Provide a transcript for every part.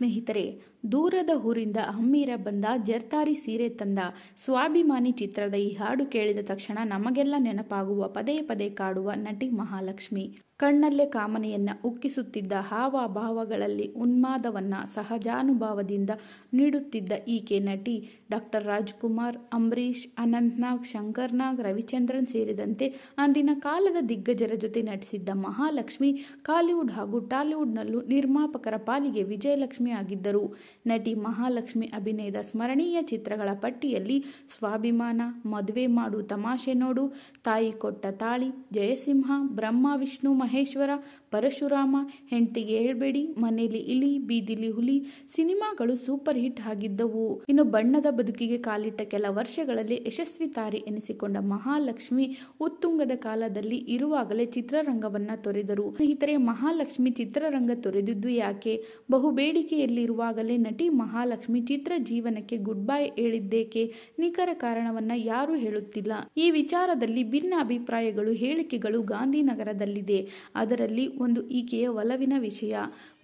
ಸ್ನೇಹಿತರೆ ದೂರದ ಊರಿಂದ ಅಮ್ಮೀರ ಬಂದ ಜರ್ತಾರಿ ಸೀರೆ ತಂದ ಸ್ವಾಭಿಮಾನಿ ಚಿತ್ರದ ಈ ಹಾಡು ಕೇಳಿದ ತಕ್ಷಣ ನಮಗೆಲ್ಲ ನೆನಪಾಗುವ ಪದೇ ಪದೇ ಕಾಡುವ ನಟಿ ಮಹಾಲಕ್ಷ್ಮಿ ಕಣ್ಣಲ್ಲೇ ಕಾಮನೆಯನ್ನು ಉಕ್ಕಿಸುತ್ತಿದ್ದ ಹಾವಭಾವಗಳಲ್ಲಿ ಉನ್ಮಾದವನ್ನು ಸಹಜಾನುಭಾವದಿಂದ ನೀಡುತ್ತಿದ್ದ ಈಕೆ ನಟಿ ಡಾಕ್ಟರ್ ರಾಜ್ಕುಮಾರ್ ಅಂಬರೀಷ್ ಅನಂತ್ನಾಗ್ ಶಂಕರ್ನಾಗ್ ರವಿಚಂದ್ರನ್ ಸೇರಿದಂತೆ ಅಂದಿನ ಕಾಲದ ದಿಗ್ಗಜರ ಜೊತೆ ನಟಿಸಿದ್ದ ಮಹಾಲಕ್ಷ್ಮಿ ಕಾಲಿವುಡ್ ಹಾಗೂ ಟಾಲಿವುಡ್ನಲ್ಲೂ ನಿರ್ಮಾಪಕರ ಪಾಲಿಗೆ ವಿಜಯಲಕ್ಷ್ಮಿ ಆಗಿದ್ದರು ನಟಿ ಮಹಾಲಕ್ಷ್ಮಿ ಅಭಿನಯದ ಸ್ಮರಣೀಯ ಚಿತ್ರಗಳ ಪಟ್ಟಿಯಲ್ಲಿ ಸ್ವಾಭಿಮಾನ ಮದುವೆ ಮಾಡು ತಮಾಷೆ ನೋಡು ತಾಯಿ ಕೊಟ್ಟ ತಾಳಿ ಜಯಸಿಂಹ ಬ್ರಹ್ಮ ವಿಷ್ಣು ಮಹೇಶ್ವರ ಪರಶುರಾಮ ಹೆಂಡತಿಗೆ ಹೇಳ್ಬೇಡಿ ಮನೆಯಲ್ಲಿ ಇಲಿ ಬೀದಿಲಿ ಹುಲಿ ಸಿನಿಮಾಗಳು ಸೂಪರ್ ಹಿಟ್ ಆಗಿದ್ದವು ಇನ್ನು ಬಣ್ಣದ ಬದುಕಿಗೆ ಕಾಲಿಟ್ಟ ಕೆಲ ವರ್ಷಗಳಲ್ಲಿ ಯಶಸ್ವಿ ತಾರೆ ಎನಿಸಿಕೊಂಡ ಮಹಾಲಕ್ಷ್ಮಿ ಉತ್ತುಂಗದ ಕಾಲದಲ್ಲಿ ಇರುವಾಗಲೇ ಚಿತ್ರರಂಗವನ್ನ ತೊರೆದರು ಸ್ನೇಹಿತರೆ ಮಹಾಲಕ್ಷ್ಮಿ ಚಿತ್ರರಂಗ ತೊರೆದಿದ್ದು ಯಾಕೆ ಬಹು ಬೇಡಿಕೆಯಲ್ಲಿರುವಾಗಲೇ ನಟಿ ಮಹಾಲಕ್ಷ್ಮಿ ಚಿತ್ರ ಜೀವನಕ್ಕೆ ಗುಡ್ ಬೈ ಹೇಳಿದ್ದೇಕೆ ನಿಖರ ಕಾರಣವನ್ನ ಯಾರು ಹೇಳುತ್ತಿಲ್ಲ ಈ ವಿಚಾರದಲ್ಲಿ ಭಿನ್ನ ಅಭಿಪ್ರಾಯಗಳು ಹೇಳಿಕೆಗಳು ಗಾಂಧಿನಗರದಲ್ಲಿದೆ ಅದರಲ್ಲಿ ಒಂದು ಈಕೆಯ ಒಲವಿನ ವಿಷಯ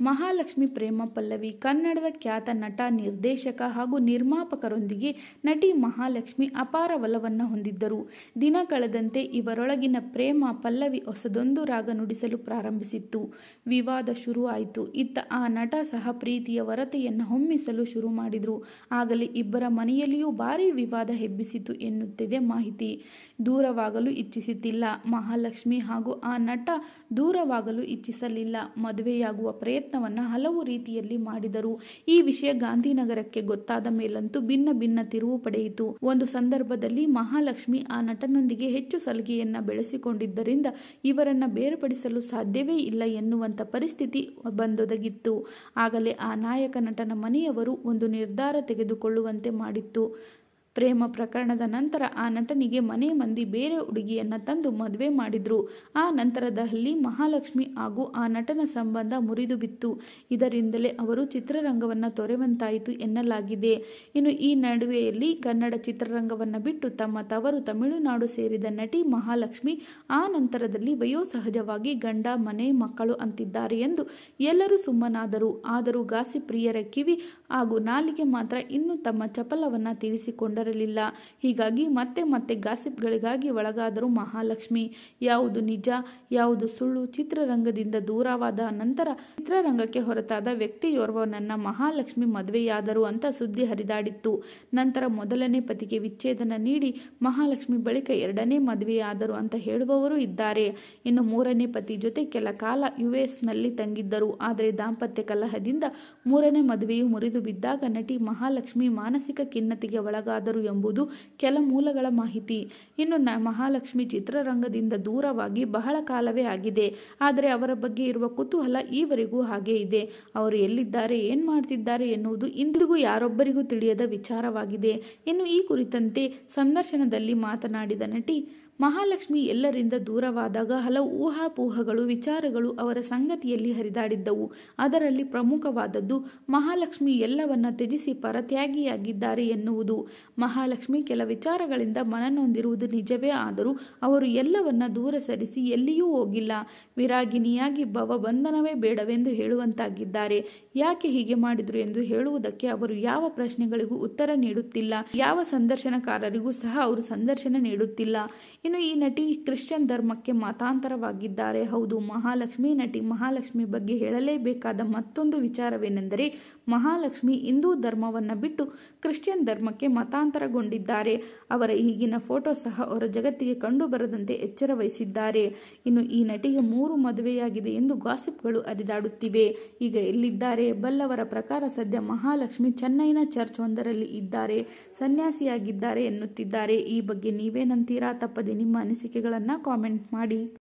ಮಹಾಲಕ್ಷ್ಮಿ ಪ್ರೇಮ ಪಲ್ಲವಿ ಕನ್ನಡದ ಖ್ಯಾತ ನಟ ನಿರ್ದೇಶಕ ಹಾಗೂ ನಿರ್ಮಾಪಕರೊಂದಿಗೆ ನಟಿ ಮಹಾಲಕ್ಷ್ಮಿ ಅಪಾರ ಒಲವನ್ನು ಹೊಂದಿದ್ದರು ದಿನ ಕಳೆದಂತೆ ಇವರೊಳಗಿನ ಪ್ರೇಮ ಪಲ್ಲವಿ ಹೊಸದೊಂದು ರಾಗ ನುಡಿಸಲು ಪ್ರಾರಂಭಿಸಿತ್ತು ವಿವಾದ ಶುರುವಾಯಿತು ಇತ್ತ ಆ ನಟ ಸಹ ಪ್ರೀತಿಯ ವರತೆಯನ್ನು ಹೊಮ್ಮಿಸಲು ಶುರು ಮಾಡಿದರು ಆಗಲೇ ಇಬ್ಬರ ಮನೆಯಲ್ಲಿಯೂ ಭಾರೀ ವಿವಾದ ಹೆಬ್ಬಿಸಿತು ಎನ್ನುತ್ತಿದೆ ಮಾಹಿತಿ ದೂರವಾಗಲು ಇಚ್ಛಿಸುತ್ತಿಲ್ಲ ಮಹಾಲಕ್ಷ್ಮಿ ಹಾಗೂ ಆ ನಟ ದೂರವಾಗಲು ಇಚ್ಛಿಸಲಿಲ್ಲ ಮದುವೆಯಾಗುವ ಪ್ರಯತ್ನವನ್ನು ಹಲವು ರೀತಿಯಲ್ಲಿ ಮಾಡಿದರು ಈ ವಿಷಯ ಗಾಂಧಿನಗರಕ್ಕೆ ಗೊತ್ತಾದ ಮೇಲಂತೂ ಭಿನ್ನ ಭಿನ್ನ ತಿರುವು ಪಡೆಯಿತು ಒಂದು ಸಂದರ್ಭದಲ್ಲಿ ಮಹಾಲಕ್ಷ್ಮಿ ಆ ನಟನೊಂದಿಗೆ ಹೆಚ್ಚು ಸಲಿಗೆಯನ್ನ ಬೆಳೆಸಿಕೊಂಡಿದ್ದರಿಂದ ಇವರನ್ನ ಬೇರ್ಪಡಿಸಲು ಸಾಧ್ಯವೇ ಇಲ್ಲ ಎನ್ನುವಂಥ ಪರಿಸ್ಥಿತಿ ಬಂದೊದಗಿತ್ತು ಆಗಲೇ ಆ ನಾಯಕ ನಟನ ಮನೆಯವರು ಒಂದು ನಿರ್ಧಾರ ತೆಗೆದುಕೊಳ್ಳುವಂತೆ ಮಾಡಿತ್ತು ಪ್ರೇಮ ಪ್ರಕರಣದ ನಂತರ ಆ ನಟನಿಗೆ ಮನೆ ಮಂದಿ ಬೇರೆ ಹುಡುಗಿಯನ್ನು ತಂದು ಮದುವೆ ಮಾಡಿದ್ರು ಆ ನಂತರದಲ್ಲಿ ಮಹಾಲಕ್ಷ್ಮಿ ಹಾಗೂ ಆ ನಟನ ಸಂಬಂಧ ಮುರಿದು ಬಿತ್ತು ಇದರಿಂದಲೇ ಅವರು ಚಿತ್ರರಂಗವನ್ನು ತೊರೆವಂತಾಯಿತು ಎನ್ನಲಾಗಿದೆ ಇನ್ನು ಈ ನಡುವೆಯಲ್ಲಿ ಕನ್ನಡ ಚಿತ್ರರಂಗವನ್ನು ಬಿಟ್ಟು ತಮ್ಮ ತವರು ತಮಿಳುನಾಡು ಸೇರಿದ ನಟಿ ಮಹಾಲಕ್ಷ್ಮಿ ಆ ನಂತರದಲ್ಲಿ ವಯೋಸಹಜವಾಗಿ ಗಂಡ ಮನೆ ಮಕ್ಕಳು ಅಂತಿದ್ದಾರೆ ಎಂದು ಎಲ್ಲರೂ ಸುಮ್ಮನಾದರು ಆದರೂ ಗಾಸಿ ಪ್ರಿಯರ ಕಿವಿ ಹಾಗೂ ನಾಲಿಗೆ ಮಾತ್ರ ಇನ್ನು ತಮ್ಮ ಚಪಲವನ್ನು ತೀರಿಸಿಕೊಂಡ ಬರಲಿಲ್ಲ ಹೀಗಾಗಿ ಮತ್ತೆ ಮತ್ತೆ ಗಾಸಿಪ್ಗಳಿಗಾಗಿ ಒಳಗಾದರು ಮಹಾಲಕ್ಷ್ಮಿ ಯಾವುದು ನಿಜ ಯಾವುದು ಸುಳ್ಳು ಚಿತ್ರರಂಗದಿಂದ ದೂರವಾದ ನಂತರ ಚಿತ್ರರಂಗಕ್ಕೆ ಹೊರತಾದ ವ್ಯಕ್ತಿಯೋರ್ವನನ್ನ ಮಹಾಲಕ್ಷ್ಮಿ ಮದುವೆಯಾದರು ಅಂತ ಸುದ್ದಿ ಹರಿದಾಡಿತ್ತು ನಂತರ ಮೊದಲನೇ ಪತಿಗೆ ವಿಚ್ಛೇದನ ನೀಡಿ ಮಹಾಲಕ್ಷ್ಮಿ ಬಳಿಕ ಎರಡನೇ ಮದುವೆಯಾದರು ಅಂತ ಹೇಳುವವರು ಇದ್ದಾರೆ ಇನ್ನು ಮೂರನೇ ಪತಿ ಜೊತೆ ಕೆಲ ಕಾಲ ಯುಎಸ್ನಲ್ಲಿ ತಂಗಿದ್ದರು ಆದರೆ ದಾಂಪತ್ಯ ಕಲಹದಿಂದ ಮೂರನೇ ಮದುವೆಯು ಮುರಿದು ಬಿದ್ದಾಗ ನಟಿ ಮಹಾಲಕ್ಷ್ಮಿ ಮಾನಸಿಕ ಖಿನ್ನತೆಗೆ ಒಳಗಾದರು ಮಾಡಿದರು ಎಂಬುದು ಕೆಲ ಮೂಲಗಳ ಮಾಹಿತಿ ಇನ್ನು ಮಹಾಲಕ್ಷ್ಮಿ ಚಿತ್ರರಂಗದಿಂದ ದೂರವಾಗಿ ಬಹಳ ಕಾಲವೇ ಆಗಿದೆ ಆದರೆ ಅವರ ಬಗ್ಗೆ ಇರುವ ಕುತೂಹಲ ಈವರೆಗೂ ಹಾಗೆ ಇದೆ ಅವರು ಎಲ್ಲಿದ್ದಾರೆ ಏನು ಮಾಡ್ತಿದ್ದಾರೆ ಎನ್ನುವುದು ಇಂದಿಗೂ ಯಾರೊಬ್ಬರಿಗೂ ತಿಳಿಯದ ವಿಚಾರವಾಗಿದೆ ಇನ್ನು ಈ ಕುರಿತಂತೆ ಸಂದರ್ಶನದಲ್ಲಿ ಮಾತನಾಡಿದ ನಟಿ ಮಹಾಲಕ್ಷ್ಮಿ ಎಲ್ಲರಿಂದ ದೂರವಾದಾಗ ಹಲವು ಊಹಾಪೋಹಗಳು ವಿಚಾರಗಳು ಅವರ ಸಂಗತಿಯಲ್ಲಿ ಹರಿದಾಡಿದ್ದವು ಅದರಲ್ಲಿ ಪ್ರಮುಖವಾದದ್ದು ಮಹಾಲಕ್ಷ್ಮಿ ಎಲ್ಲವನ್ನ ತ್ಯಜಿಸಿ ಪರತ್ಯಾಗಿಯಾಗಿದ್ದಾರೆ ಎನ್ನುವುದು ಮಹಾಲಕ್ಷ್ಮಿ ಕೆಲ ವಿಚಾರಗಳಿಂದ ಮನನೊಂದಿರುವುದು ನಿಜವೇ ಆದರೂ ಅವರು ಎಲ್ಲವನ್ನ ದೂರ ಸರಿಸಿ ಎಲ್ಲಿಯೂ ಹೋಗಿಲ್ಲ ವಿರಾಗಿನಿಯಾಗಿ ಭವಬಂಧನವೇ ಬೇಡವೆಂದು ಹೇಳುವಂತಾಗಿದ್ದಾರೆ ಯಾಕೆ ಹೀಗೆ ಮಾಡಿದ್ರು ಎಂದು ಹೇಳುವುದಕ್ಕೆ ಅವರು ಯಾವ ಪ್ರಶ್ನೆಗಳಿಗೂ ಉತ್ತರ ನೀಡುತ್ತಿಲ್ಲ ಯಾವ ಸಂದರ್ಶನಕಾರರಿಗೂ ಸಹ ಅವರು ಸಂದರ್ಶನ ನೀಡುತ್ತಿಲ್ಲ ಇನ್ನು ಈ ನಟಿ ಕ್ರಿಶ್ಚಿಯನ್ ಧರ್ಮಕ್ಕೆ ಮತಾಂತರವಾಗಿದ್ದಾರೆ ಹೌದು ಮಹಾಲಕ್ಷ್ಮಿ ನಟಿ ಮಹಾಲಕ್ಷ್ಮಿ ಬಗ್ಗೆ ಹೇಳಲೇಬೇಕಾದ ಮತ್ತೊಂದು ವಿಚಾರವೇನೆಂದರೆ ಮಹಾಲಕ್ಷ್ಮಿ ಹಿಂದೂ ಧರ್ಮವನ್ನು ಬಿಟ್ಟು ಕ್ರಿಶ್ಚಿಯನ್ ಧರ್ಮಕ್ಕೆ ಮತಾಂತರಗೊಂಡಿದ್ದಾರೆ ಅವರ ಈಗಿನ ಫೋಟೋ ಸಹ ಅವರ ಜಗತ್ತಿಗೆ ಕಂಡುಬರದಂತೆ ಎಚ್ಚರ ವಹಿಸಿದ್ದಾರೆ ಇನ್ನು ಈ ನಟಿಗೆ ಮೂರು ಮದುವೆಯಾಗಿದೆ ಎಂದು ಗಾಸಿಪ್ಗಳು ಅರಿದಾಡುತ್ತಿವೆ ಈಗ ಎಲ್ಲಿದ್ದಾರೆ ಬಲ್ಲವರ ಪ್ರಕಾರ ಸದ್ಯ ಮಹಾಲಕ್ಷ್ಮಿ ಚೆನ್ನೈನ ಚರ್ಚ್ ಒಂದರಲ್ಲಿ ಇದ್ದಾರೆ ಸನ್ಯಾಸಿಯಾಗಿದ್ದಾರೆ ಎನ್ನುತ್ತಿದ್ದಾರೆ ಈ ಬಗ್ಗೆ ನೀವೇನಂತೀರಾ ತಪ್ಪದೆ ನಿಮ್ಮ ಅನಿಸಿಕೆಗಳನ್ನು ಕಾಮೆಂಟ್ ಮಾಡಿ